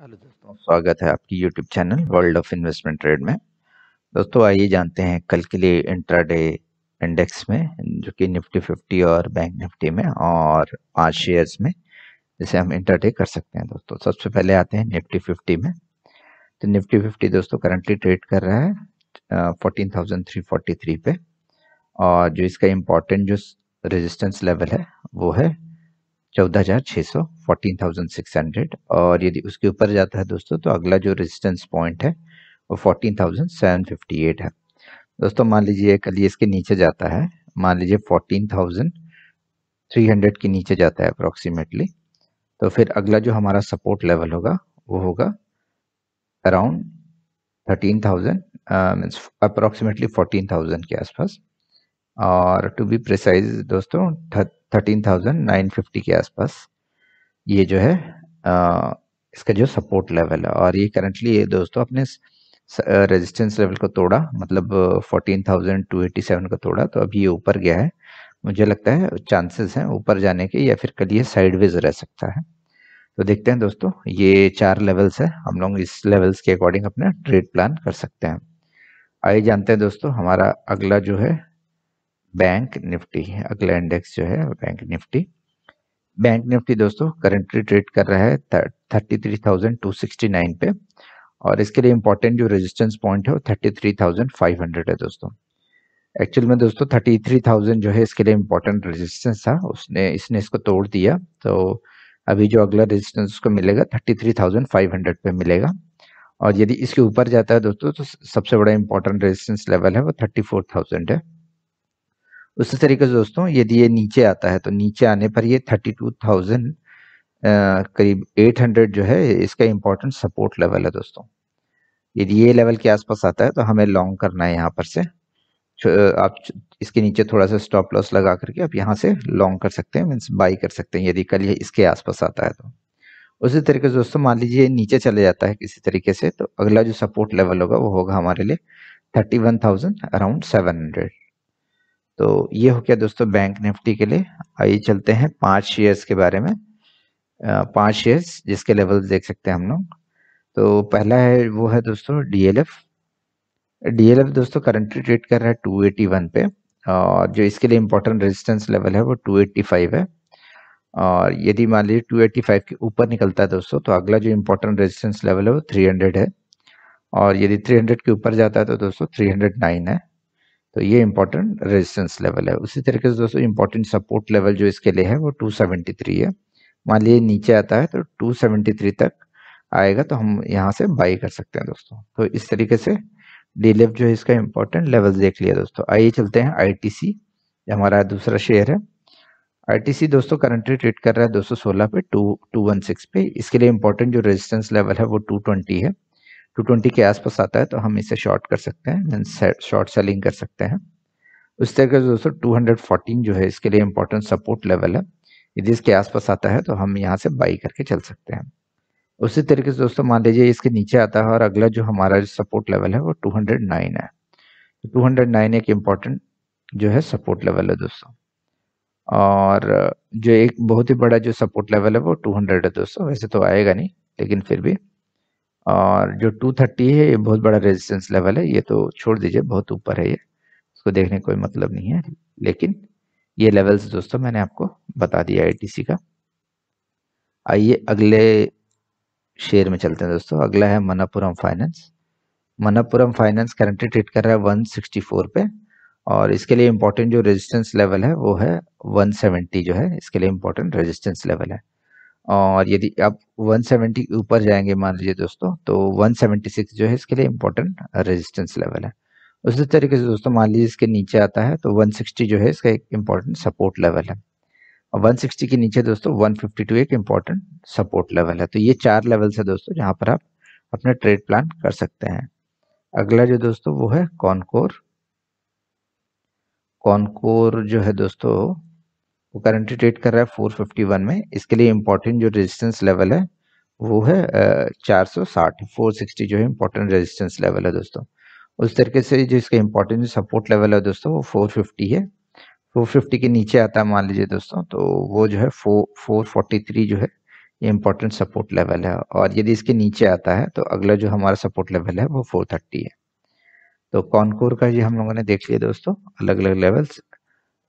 hello दोस्तों स्वागत है आपकी YouTube channel world of investment trade में दोस्तों आइए जानते हैं कल के लिए इंट्राडे इंडेक्स में जो कि निफ्टी फिफ्टी और बैंक निफ्टी में और पांच शेयर्स में जिसे हम इंट्राडे कर सकते हैं दोस्तों सबसे पहले आते हैं निफ्टी फिफ्टी में तो निफ्टी फिफ्टी दोस्तों करंटली ट्रेड कर रहा है fourteen thousand three forty three पे और जो इसका इम्पोर्टेंट जो रेजिस्टेंस लेवल है वो है चौदह हजार छः सौ फोर्टीन थाउजेंड सिक्स हंड्रेड और यदि उसके ऊपर जाता है दोस्तों तो अगला जो रेजिस्टेंस पॉइंट है वो fourteen thousand seven fifty eight है दोस्तों मान लीजिए कल ये इसके नीचे जाता है मान लीजिए फोर्टीन थाउजेंड थ्री हंड्रेड के नीचे जाता है अप्रोक्सीमेटली तो फिर अगला जो हमारा सपोर्ट लेवल होगा वो होगा around thirteen thousand means approximately fourteen thousand के आसपास और टू बी प्रिसाइज दोस्तों थर्टीन थाउजेंड नाइन फिफ्टी के आसपास ये जो है आ, इसका जो सपोर्ट लेवल है और ये करंटली ये दोस्तों अपने रेजिस्टेंस लेवल को तोड़ा मतलब fourteen thousand two eighty seven को तोड़ा तो अभी ये ऊपर गया है मुझे लगता है चांसेस हैं ऊपर जाने के या फिर कल ये साइडवेज रह सकता है तो देखते हैं दोस्तों ये चार लेवल्स है हम लोग इस लेवल्स के अकॉर्डिंग अपना ट्रेड प्लान कर सकते हैं आइए जानते हैं दोस्तों हमारा अगला जो है बैंक निफ्टी अगला इंडेक्स जो है बैंक निफ्टी बैंक निफ्टी दोस्तों करंटली ट्रेड कर रहा है thirty three thousand two sixty nine पे और इसके लिए इंपॉर्टेंट जो रेजिस्टेंस पॉइंट है वो thirty three thousand five hundred है दोस्तों एक्चुअल में दोस्तों थर्टी थ्री थाउजेंड जो है इसके लिए इम्पोर्टेंट रेजिस्टेंस था उसने इसने इसको तोड़ दिया तो अभी जो अगला रेजिस्टेंस उसको मिलेगा thirty three thousand five hundred पे मिलेगा और यदि इसके ऊपर जाता है दोस्तों तो सबसे बड़ा इंपॉर्टेंट रेजिस्टेंस लेवल है वो थर्टी फोर थाउजेंड है उसी तरीके से दोस्तों यदि ये नीचे आता है तो नीचे आने पर ये थर्टी टू थाउजेंड करीब एट हंड्रेड जो है इसका इम्पोर्टेंट सपोर्ट लेवल है दोस्तों यदि ये लेवल के आसपास आता है तो हमें लॉन्ग करना है यहाँ पर से आप इसके नीचे थोड़ा सा स्टॉप लॉस लगा करके आप यहाँ से लॉन्ग कर सकते हैं मीन्स बाई कर सकते हैं यदि कल ये इसके आसपास आता है तो उसी तरीके से दोस्तों मान लीजिए नीचे चले जाता है किसी तरीके से तो अगला जो सपोर्ट लेवल होगा वो होगा हमारे लिए thirty one thousand around seven hundred तो ये हो गया दोस्तों बैंक निफ्टी के लिए आइए चलते हैं पांच शेयर्स के बारे में पांच शेयर्स जिसके लेवल देख सकते हैं हम लोग तो पहला है वो है दोस्तों डीएलएफ डीएलएफ दोस्तों करंटली ट्रेड कर रहा है टू एटी वन पे और जो इसके लिए इम्पोर्टेंट रेजिस्टेंस लेवल है वो टू फाइव है और यदि मान लीजिए टू फाइव के ऊपर निकलता है दोस्तों तो अगला जो इम्पोर्टेंट रेजिस्टेंस लेवल है वो थ्री हंड्रेड है और यदि थ्री हंड्रेड के ऊपर जाता है तो दोस्तों थ्री हंड्रेड नाइन है तो ये इंपॉर्टेंट रेजिस्टेंस लेवल है उसी तरीके से दोस्तों इंपॉर्टेंट सपोर्ट लेवल जो इसके लिए है वो 273 है मान लीजिए नीचे आता है तो 273 तक आएगा तो हम यहाँ से बाई कर सकते हैं दोस्तों तो इस तरीके से डी e जो है इसका इंपॉर्टेंट लेवल देख लिया दोस्तों आइए चलते हैं आई हमारा दूसरा शेयर है सी दोस्तों करंटली ट्रेड कर रहा है सोलह पे वन सिक्स पे इसके लिए इंपॉर्टेंट जो रेजिस्टेंस लेवल है वो ट्वेंटी है 220 के आसपास आता है तो हम इसे शॉर्ट कर सकते हैं देन शॉर्ट सेलिंग कर सकते हैं उस तरह का दोस्तों 214 जो है इसके लिए इम्पोर्टेंट सपोर्ट लेवल है यदि इसके आसपास आता है तो हम यहाँ से बाई करके चल सकते हैं उसी तरीके से दोस्तों मान लीजिए इसके नीचे आता है और अगला जो हमारा जो सपोर्ट लेवल है वो नाइन है तो नाइन एक इम्पोर्टेंट जो है सपोर्ट लेवल है दोस्तों और जो एक बहुत ही बड़ा जो सपोर्ट लेवल है वो 200 है दोस्तों वैसे तो आएगा नहीं लेकिन फिर भी और जो 230 है ये बहुत बड़ा रेजिस्टेंस लेवल है ये तो छोड़ दीजिए बहुत ऊपर है ये इसको देखने कोई मतलब नहीं है लेकिन ये लेवल्स दोस्तों मैंने आपको बता दिया आई का आइए अगले शेयर में चलते हैं दोस्तों अगला है Manappuram finance Manappuram finance currently trade कर रहा है 164 पे और इसके लिए इम्पोर्टेंट जो रेजिस्टेंस लेवल है वो है 170 जो है इसके लिए इम्पोर्टेंट रेजिस्टेंस लेवल है और यदि आप 170 ऊपर जाएंगे मान लीजिए दोस्तों तो 176 जो है इसके लिए इम्पोर्टेंट रेजिस्टेंस लेवल है उसी तरीके से दोस्तों मान लीजिए इसके नीचे आता है तो 160 जो है इसका एक इम्पोर्टेंट सपोर्ट लेवल है और 160 के नीचे दोस्तों 152 एक इम्पोर्टेंट सपोर्ट लेवल है तो ये चार लेवल्स है दोस्तों जहाँ पर आप अपना ट्रेड प्लान कर सकते हैं अगला जो दोस्तों वो है कॉनकोर कॉनकोर जो है दोस्तों वो करंटली ट्रेड कर रहा है 451 में इसके लिए इम्पोर्टेंट जो रेजिस्टेंस लेवल है वो है चार सौ साठ फोर सिक्सटी जो है इम्पोर्टेंट रेजिस्टेंस लेवल है दोस्तों उस तरीके से जो इसका इम्पोर्टेंट जो सपोर्ट लेवल है दोस्तों वो फोर फिफ्टी है फोर फिफ्टी के नीचे आता है मान लीजिए दोस्तों तो वो जो है फोर फोर फोर्टी थ्री जो है ये इम्पोर्टेंट सपोर्ट लेवल है और यदि इसके नीचे आता है तो अगला जो हमारा सपोर्ट लेवल है वो फोर थर्टी है तो कॉनकोर का ये हम लोगों ने देख लिया दोस्तों अलग अलग लेवल्स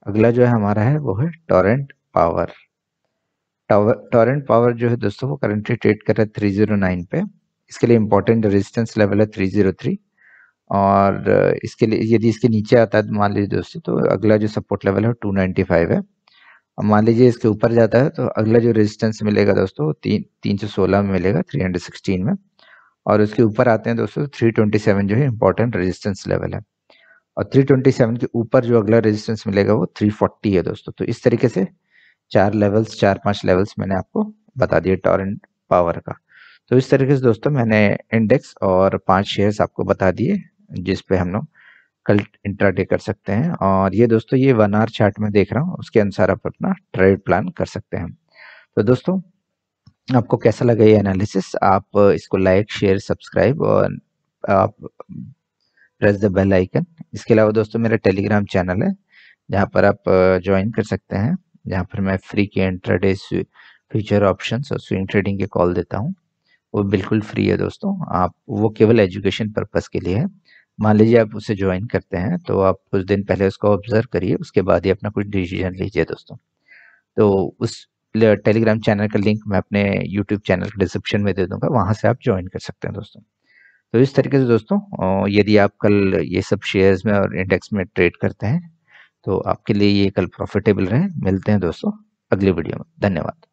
अगला जो है हमारा है वो है टॉरेंट पावर टॉरेंट पावर जो है दोस्तों वो करंटली ट्रेड कर रहा है थ्री जीरो नाइन पे इसके लिए इंपॉर्टेंट रेजिस्टेंस लेवल है थ्री जीरो थ्री और इसके लिए यदि इसके नीचे आता है तो मान लीजिए दोस्तों तो अगला जो सपोर्ट लेवल है टू नाइन्टी फाइव है और मान लीजिए इसके ऊपर जाता है तो अगला जो रेजिस्टेंस मिलेगा दोस्तों तीन तीन सौ सोलह में मिलेगा थ्री हंड्रेड सिक्सटीन में और उसके ऊपर आते हैं दोस्तों थ्री ट्वेंटी सेवन जो है इंपॉर्टेंट रेजिस्टेंस लेवल है और 327 के ऊपर जो अगला रेजिस्टेंस मिलेगा वो 340 है दोस्तों तो इस तरीके से चार लेवल्स चार पांच लेवल्स मैंने आपको बता दिए टॉरेंट पावर का तो इस तरीके से दोस्तों मैंने इंडेक्स और पांच शेयर्स आपको बता दिए जिस पे हम लोग कल इंट्राडे कर सकते हैं और ये दोस्तों ये वन आर चार्ट में देख रहा हूँ उसके अनुसार आप अपना ट्रेड प्लान कर सकते हैं तो दोस्तों आपको कैसा लगा ये एनालिसिस आप इसको लाइक शेयर सब्सक्राइब और आप प्रेस द बेल आइकन इसके अलावा दोस्तों मेरा टेलीग्राम चैनल है जहाँ पर आप ज्वाइन कर सकते हैं जहाँ पर मैं फ्री के इंट्राडे फ्यूचर ऑप्शन और स्विंग ट्रेडिंग के कॉल देता हूँ वो बिल्कुल फ्री है दोस्तों आप वो केवल एजुकेशन पर्पज़ के लिए है मान लीजिए आप उसे ज्वाइन करते हैं तो आप कुछ दिन पहले उसको ऑब्जर्व करिए उसके बाद ही अपना कुछ डिसीजन लीजिए दोस्तों तो उस टेलीग्राम चैनल का लिंक मैं अपने यूट्यूब चैनल के डिस्क्रिप्शन में दे दूंगा वहाँ से आप ज्वाइन कर सकते हैं दोस्तों तो इस तरीके से दोस्तों यदि आप कल ये सब शेयर्स में और इंडेक्स में ट्रेड करते हैं तो आपके लिए ये कल प्रॉफिटेबल रहे मिलते हैं दोस्तों अगले वीडियो में धन्यवाद